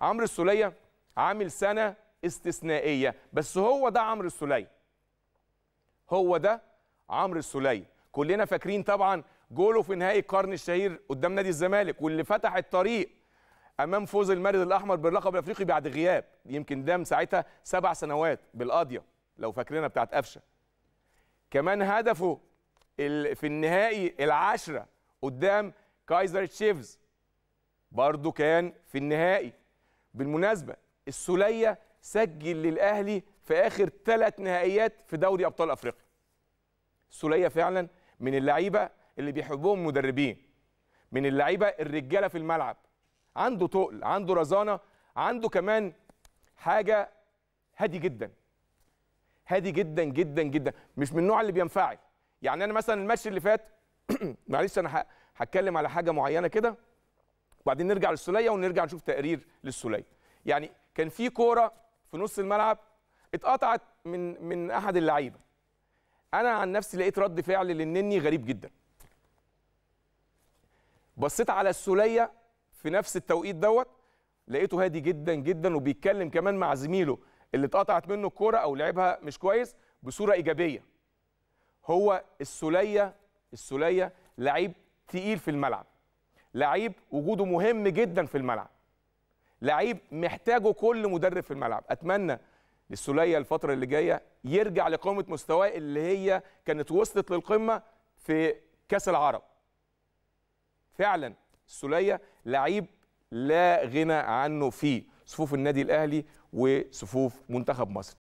عمرو السوليه عامل سنه استثنائيه بس هو ده عمرو السوليه هو ده عمرو السوليه كلنا فاكرين طبعا جوله في نهائي القرن الشهير قدام نادي الزمالك واللي فتح الطريق امام فوز المارد الاحمر باللقب الافريقي بعد غياب يمكن دام ساعتها سبع سنوات بالقاضيه لو فاكرينها بتاعت قفشه كمان هدفه في النهائي العاشره قدام كايزر تشيفز برضه كان في النهائي بالمناسبه السوليه سجل للاهلي في اخر ثلاث نهائيات في دوري ابطال افريقيا السوليه فعلا من اللعيبه اللي بيحبهم مدربين من اللعيبه الرجاله في الملعب عنده تقل عنده رزانه عنده كمان حاجه هادي جدا هادي جدا جدا جدا مش من النوع اللي بينفعل يعني انا مثلا الماتش اللي فات معلش انا هتكلم على حاجه معينه كده وبعدين نرجع للسوليه ونرجع نشوف تقرير للسوليه يعني كان في كوره في نص الملعب اتقطعت من من احد اللعيبه انا عن نفسي لقيت رد فعل للنني غريب جدا بصيت على السوليه في نفس التوقيت دوت لقيته هادي جدا جدا وبيتكلم كمان مع زميله اللي اتقطعت منه الكوره او لعبها مش كويس بصوره ايجابيه هو السوليه السوليه لعيب تقيل في الملعب لعيب وجوده مهم جدا في الملعب لعيب محتاجه كل مدرب في الملعب اتمنى للسوليه الفتره اللي جايه يرجع لقمه مستواه اللي هي كانت وصلت للقمه في كاس العرب فعلا السوليه لعيب لا غنى عنه في صفوف النادي الاهلي وصفوف منتخب مصر